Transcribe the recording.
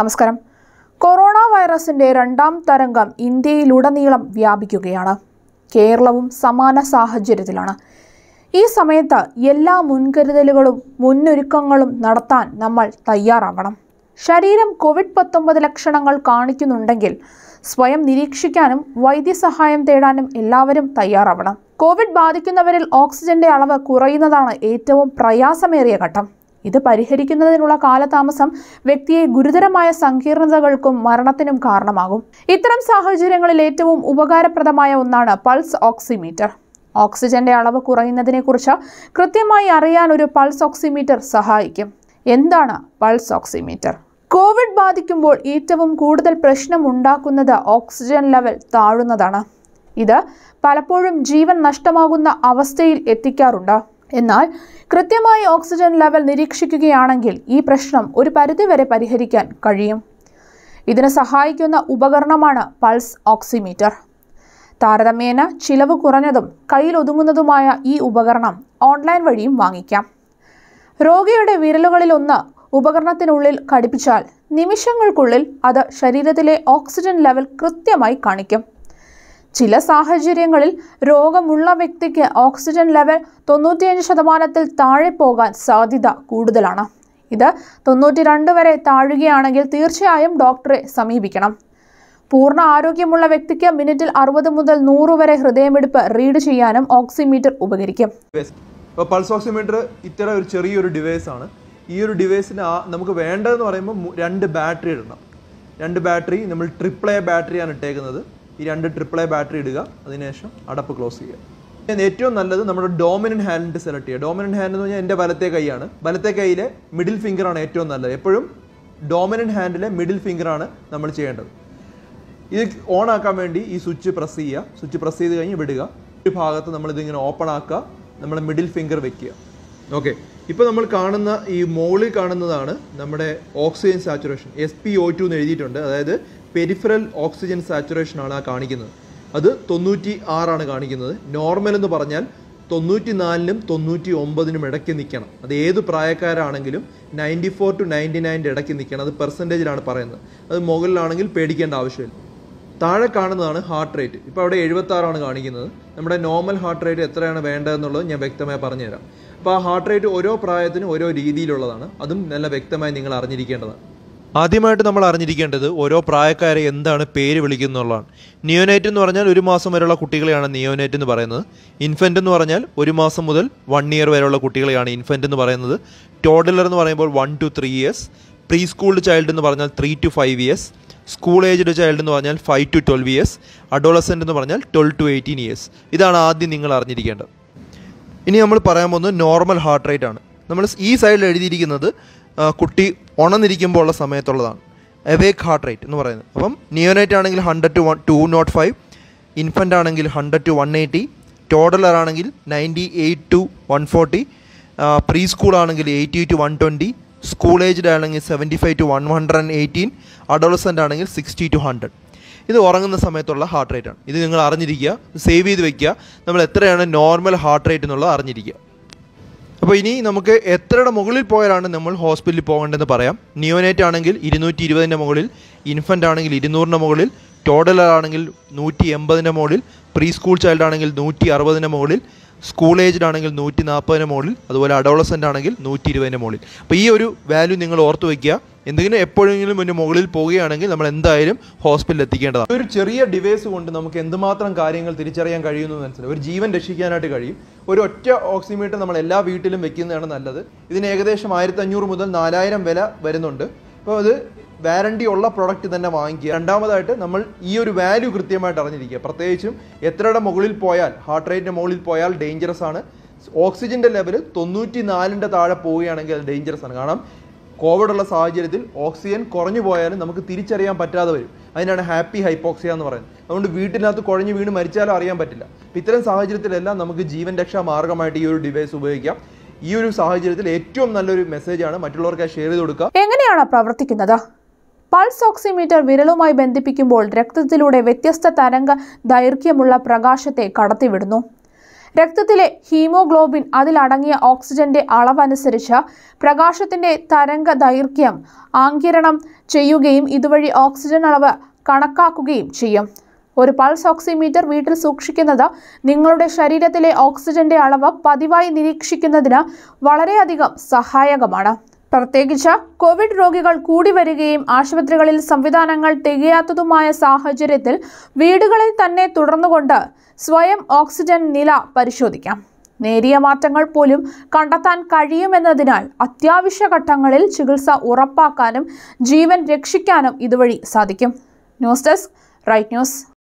നമസ്കാരം കൊറോണ വൈറസിന്റെ രണ്ടാം തരംഗം ഇന്ത്യയിലുടനീളം വ്യാപിക്കുകയാണ് കേരളവും സമാന സാഹചര്യത്തിലാണ് ഈ സമയത്ത് എല്ലാ മുൻകരുതലുകളും മുന്നൊരുക്കങ്ങളും നടത്താൻ നമ്മൾ തയ്യാറാവണം ശരീരം കോവിഡ് പത്തൊമ്പത് ലക്ഷണങ്ങൾ കാണിക്കുന്നുണ്ടെങ്കിൽ സ്വയം നിരീക്ഷിക്കാനും വൈദ്യസഹായം തേടാനും എല്ലാവരും തയ്യാറാവണം കോവിഡ് ബാധിക്കുന്നവരിൽ ഓക്സിജന്റെ അളവ് കുറയുന്നതാണ് ഏറ്റവും പ്രയാസമേറിയ ഘട്ടം ഇത് പരിഹരിക്കുന്നതിനുള്ള കാലതാമസം വ്യക്തിയെ ഗുരുതരമായ സങ്കീർണതകൾക്കും മരണത്തിനും കാരണമാകും ഇത്തരം സാഹചര്യങ്ങളിൽ ഏറ്റവും ഉപകാരപ്രദമായ ഒന്നാണ് പൾസ് ഓക്സിമീറ്റർ ഓക്സിജന്റെ അളവ് കുറയുന്നതിനെക്കുറിച്ച് കൃത്യമായി അറിയാൻ ഒരു പൾസ് ഓക്സിമീറ്റർ സഹായിക്കും എന്താണ് പൾസ് ഓക്സിമീറ്റർ കോവിഡ് ബാധിക്കുമ്പോൾ ഏറ്റവും കൂടുതൽ പ്രശ്നം ഉണ്ടാക്കുന്നത് ഓക്സിജൻ ലെവൽ താഴുന്നതാണ് ഇത് പലപ്പോഴും ജീവൻ നഷ്ടമാകുന്ന അവസ്ഥയിൽ എത്തിക്കാറുണ്ട് എന്നാൽ കൃത്യമായി ഓക്സിജൻ ലെവൽ നിരീക്ഷിക്കുകയാണെങ്കിൽ ഈ പ്രശ്നം ഒരു പരിധിവരെ പരിഹരിക്കാൻ കഴിയും ഇതിന് സഹായിക്കുന്ന ഉപകരണമാണ് പൾസ് ഓക്സിമീറ്റർ താരതമ്യേന ചിലവ് കുറഞ്ഞതും കയ്യിൽ ഒതുങ്ങുന്നതുമായ ഈ ഉപകരണം ഓൺലൈൻ വഴിയും വാങ്ങിക്കാം രോഗിയുടെ വിരലുകളിലൊന്ന് ഉപകരണത്തിനുള്ളിൽ ഘടിപ്പിച്ചാൽ നിമിഷങ്ങൾക്കുള്ളിൽ അത് ശരീരത്തിലെ ഓക്സിജൻ ലെവൽ കൃത്യമായി കാണിക്കും ചില സാഹചര്യങ്ങളിൽ രോഗമുള്ള വ്യക്തിക്ക് ഓക്സിജൻ ലെവൽ തൊണ്ണൂറ്റിയഞ്ച് ശതമാനത്തിൽ താഴെ പോകാൻ സാധ്യത കൂടുതലാണ് ഇത് തൊണ്ണൂറ്റിരണ്ട് വരെ താഴുകയാണെങ്കിൽ തീർച്ചയായും ഡോക്ടറെ സമീപിക്കണം പൂർണ്ണ ആരോഗ്യമുള്ള വ്യക്തിക്ക് മിനിറ്റിൽ അറുപത് മുതൽ നൂറ് വരെ ഹൃദയമിടിപ്പ് റീഡ് ചെയ്യാനും ഓക്സിമീറ്റർ ഉപകരിക്കും ഇപ്പോൾ പൾസ് ഓക്സിമീറ്റർ ഇത്തരം ഒരു ചെറിയൊരു ഡിവൈസ് ആണ് ഈ ഒരു ഡിവൈസിന് നമുക്ക് വേണ്ടതെന്ന് പറയുമ്പോൾ രണ്ട് ബാറ്ററി ഇടണം രണ്ട് ബാറ്ററി നമ്മൾ ട്രിപ്പിൾ എ ബാറ്ററിയാണ് ഇട്ടേക്കുന്നത് ഈ രണ്ട് ട്രിപ്പിൾ എ ബാറ്ററി ഇടുക അതിനുശേഷം അടപ്പ് ക്ലോസ് ചെയ്യുക ഏറ്റവും നല്ലത് നമ്മുടെ ഡോമിനൻ ഹാൻഡ് സെലക്ട് ചെയ്യുക ഡോമിനൻ ഹാൻഡ് എന്ന് പറഞ്ഞാൽ എൻ്റെ വലത്തെ കൈയാണ് വലത്തെ കൈയിലെ മിഡിൽ ഫിംഗറാണ് ഏറ്റവും നല്ലത് എപ്പോഴും ഡോമിനൻ ഹാൻഡിലെ മിഡിൽ ഫിംഗറാണ് നമ്മൾ ചെയ്യേണ്ടത് ഇത് ഓൺ ആക്കാൻ വേണ്ടി ഈ സ്വിച്ച് പ്രസ് ചെയ്യുക സ്വിച്ച് പ്രസ് ചെയ്ത് കഴിഞ്ഞ് വിടുക ഒരു ഭാഗത്ത് നമ്മൾ ഓപ്പൺ ആക്കുക നമ്മുടെ മിഡിൽ ഫിംഗർ വെക്കുക ഓക്കെ ഇപ്പോൾ നമ്മൾ കാണുന്ന ഈ മോളിൽ കാണുന്നതാണ് നമ്മുടെ oxygen saturation S P O two എന്ന് എഴുതിയിട്ടുണ്ട് അതായത് പെരിഫറൽ ഓക്സിജൻ സാച്ചുറേഷൻ ആണ് ആ കാണിക്കുന്നത് അത് തൊണ്ണൂറ്റി ആറാണ് കാണിക്കുന്നത് നോർമൽ എന്ന് പറഞ്ഞാൽ തൊണ്ണൂറ്റി നാലിനും തൊണ്ണൂറ്റി ഒമ്പതിനും ഇടയ്ക്ക് നിൽക്കണം അത് ഏത് പ്രായക്കാരാണെങ്കിലും നയൻറ്റി ഫോർ ടു നയൻറ്റി നയൻ്റെ ഇടയ്ക്ക് നിൽക്കണം അത് പെർസെൻറ്റേജിലാണ് പറയുന്നത് അത് മുകളിലാണെങ്കിൽ പേടിക്കേണ്ട ആവശ്യമില്ല താഴെ കാണുന്നതാണ് ഹാർട്ട് റേറ്റ് ഇപ്പോൾ അവിടെ എഴുപത്താറാണ് കാണിക്കുന്നത് നമ്മുടെ നോർമൽ ഹാർട്ട് റേറ്റ് എത്രയാണ് വേണ്ടതെന്നുള്ളത് ഞാൻ വ്യക്തമായി പറഞ്ഞുതരാം അപ്പോൾ ആ ഹാർട്ട് റേറ്റ് ഓരോ പ്രായത്തിനും ഓരോ രീതിയിലുള്ളതാണ് അതും നല്ല വ്യക്തമായി നിങ്ങൾ അറിഞ്ഞിരിക്കേണ്ടതാണ് ആദ്യമായിട്ട് നമ്മൾ അറിഞ്ഞിരിക്കേണ്ടത് ഓരോ പ്രായക്കാരെ എന്താണ് പേര് വിളിക്കുന്നുള്ളതാണ് നിയോനേറ്റ് എന്ന് പറഞ്ഞാൽ ഒരു മാസം വരെയുള്ള കുട്ടികളെയാണ് നിയോനേറ്റ് എന്ന് പറയുന്നത് ഇൻഫൻറ്റ് എന്ന് പറഞ്ഞാൽ ഒരു മാസം മുതൽ വൺ ഇയർ വരെയുള്ള കുട്ടികളെയാണ് ഇൻഫൻറ്റ് എന്ന് പറയുന്നത് ടോഡലർ എന്ന് പറയുമ്പോൾ one to three years preschooled child എന്ന് പറഞ്ഞാൽ three to five years school aged child എന്ന് പറഞ്ഞാൽ five to twelve years adolescent എന്ന് പറഞ്ഞാൽ ട്വൽവ് ടു എയ്റ്റീൻ ഇയേഴ്സ് ഇതാണ് ആദ്യം നിങ്ങൾ അറിഞ്ഞിരിക്കേണ്ടത് ഇനി നമ്മൾ പറയാൻ പോകുന്നത് നോർമൽ ഹാർട്ട് റേറ്റ് ആണ് നമ്മൾ ഈ സൈഡിൽ എഴുതിയിരിക്കുന്നത് കുട്ടി ഉണർന്നിരിക്കുമ്പോൾ ഉള്ള സമയത്തുള്ളതാണ് അവേക്ക് ഹാർട്ട് റേറ്റ് എന്ന് പറയുന്നത് അപ്പം നിയോനൈറ്റ് ആണെങ്കിൽ hundred to one two nought five infant ആണെങ്കിൽ hundred to one eighty toddler ആണെങ്കിൽ ninety eight to one forty preschool ആണെങ്കിൽ eighty to one twenty school aged ആണെങ്കിൽ seventy five to one hundred and eighteen adolescent ആണെങ്കിൽ sixty to hundred ഇത് ഉറങ്ങുന്ന സമയത്തുള്ള heart റേറ്റാണ് ഇത് നിങ്ങൾ അറിഞ്ഞിരിക്കുക സേവ് ചെയ്ത് വെക്കുക നമ്മൾ എത്രയാണ് നോർമൽ ഹാർട്ട് റേറ്റ് എന്നുള്ളത് അറിഞ്ഞിരിക്കുക അപ്പോൾ ഇനി നമുക്ക് എത്രയുടെ മുകളിൽ പോയാലാണ് നമ്മൾ ഹോസ്പിറ്റലിൽ പോകേണ്ടതെന്ന് പറയാം നിയോനേറ്റ് ആണെങ്കിൽ ഇരുന്നൂറ്റി ഇരുപതിൻ്റെ മുകളിൽ ഇൻഫൻ്റ് ആണെങ്കിൽ ഇരുന്നൂറിൻ്റെ മുകളിൽ ടോഡലർ ആണെങ്കിൽ നൂറ്റി എൺപതിൻ്റെ മുകളിൽ പ്രീ സ്കൂൾ ചൈൽഡ് ആണെങ്കിൽ നൂറ്റി അറുപതിൻ്റെ മുകളിൽ സ്കൂൾ ഏജ്ഡ് ആണെങ്കിൽ നൂറ്റി നാൽപ്പതിൻ്റെ മുകളിൽ അതുപോലെ അഡോളസൻ്റ് ആണെങ്കിൽ നൂറ്റി ഇരുപതിൻ്റെ മുകളിൽ അപ്പോൾ ഈ ഒരു വാല്യൂ നിങ്ങൾ ഓർത്ത് വയ്ക്കുക എന്തെങ്കിലും എപ്പോഴെങ്കിലും എൻ്റെ മുകളിൽ പോവുകയാണെങ്കിൽ നമ്മൾ എന്തായാലും ഹോസ്പിറ്റലിൽ എത്തിക്കേണ്ടതാണ് ഒരു ചെറിയ ഡിവൈസ് കൊണ്ട് നമുക്ക് എന്തുമാത്രം കാര്യങ്ങൾ തിരിച്ചറിയാൻ കഴിയുന്നു എന്ന് മനസ്സിലായി ഒരു ജീവൻ രക്ഷിക്കാനായിട്ട് കഴിയും ഒരു ഒറ്റ ഓക്സിമീറ്റർ നമ്മൾ എല്ലാ വീട്ടിലും വെക്കുന്നതാണ് നല്ലത് ഇതിന് ഏകദേശം അഞ്ഞൂറ് മുതൽ നാലായിരം വില വരുന്നുണ്ട് അപ്പോൾ അത് വാരണ്ടി ഉള്ള പ്രൊഡക്റ്റ് തന്നെ വാങ്ങിക്കുക രണ്ടാമതായിട്ട് നമ്മൾ ഈ ഒരു വാല്യൂ കൃത്യമായിട്ട് അറിഞ്ഞിരിക്കുക പ്രത്യേകിച്ചും എത്രയുടെ മുകളിൽ പോയാൽ ഹാർട്ട് റേറ്റിൻ്റെ മുകളിൽ പോയാൽ ഡേഞ്ചറസ് ആണ് ഓക്സിജൻ്റെ ലെവൽ തൊണ്ണൂറ്റി നാലിൻ്റെ താഴെ പോവുകയാണെങ്കിൽ അത് ഡേഞ്ചറസ് ആണ് കാരണം കോവിഡ് ഉള്ള സാഹചര്യത്തിൽ ഓക്സിജൻ കുറഞ്ഞു പോയാലും നമുക്ക് തിരിച്ചറിയാൻ പറ്റാതെ വരും അതിനാണ് ഹാപ്പി ഹൈപ്പോക്സിയ എന്ന് പറയുന്നത് അതുകൊണ്ട് വീട്ടിനകത്ത് കുഴഞ്ഞു വീണ് മരിച്ചാലും അറിയാൻ പറ്റില്ല ഇത്തരം സാഹചര്യത്തിലെല്ലാം നമുക്ക് ജീവൻ രക്ഷാ മാർഗമായിട്ട് ഈ ഒരു ഡിവൈസ് ഉപയോഗിക്കാം ഈ ഒരു സാഹചര്യത്തിൽ ഏറ്റവും നല്ലൊരു മെസ്സേജാണ് മറ്റുള്ളവർക്ക് ഷെയർ ചെയ്ത് കൊടുക്കുക എങ്ങനെയാണ് പ്രവർത്തിക്കുന്നത് പൾസ് ഓക്സിമീറ്റർ വിരലുമായി ബന്ധിപ്പിക്കുമ്പോൾ രക്തത്തിലൂടെ വ്യത്യസ്ത തരംഗ ദൈർഘ്യമുള്ള പ്രകാശത്തെ കടത്തിവിടുന്നു രക്തത്തിലെ ഹീമോഗ്ലോബിൻ അതിലടങ്ങിയ ഓക്സിജന്റെ അളവനുസരിച്ച് പ്രകാശത്തിന്റെ തരംഗ ദൈർഘ്യം ആങ്കിരണം ചെയ്യുകയും ഇതുവഴി ഓക്സിജൻ അളവ് കണക്കാക്കുകയും ചെയ്യും ഒരു പൾസ് ഓക്സിമീറ്റർ വീട്ടിൽ സൂക്ഷിക്കുന്നത് നിങ്ങളുടെ ശരീരത്തിലെ ഓക്സിജന്റെ അളവ് പതിവായി നിരീക്ഷിക്കുന്നതിന് വളരെയധികം സഹായകമാണ് പ്രത്യേകിച്ച് കോവിഡ് രോഗികൾ കൂടി വരികയും ആശുപത്രികളിൽ സംവിധാനങ്ങൾ തികയാത്തതുമായ സാഹചര്യത്തിൽ വീടുകളിൽ തന്നെ തുടർന്നുകൊണ്ട് സ്വയം ഓക്സിജൻ നില പരിശോധിക്കാം നേരിയ മാറ്റങ്ങൾ പോലും കണ്ടെത്താൻ കഴിയുമെന്നതിനാൽ അത്യാവശ്യ ഘട്ടങ്ങളിൽ ചികിത്സ ഉറപ്പാക്കാനും ജീവൻ രക്ഷിക്കാനും ഇതുവഴി സാധിക്കും ന്യൂസ് ഡെസ്ക് റൈറ്റ് ന്യൂസ്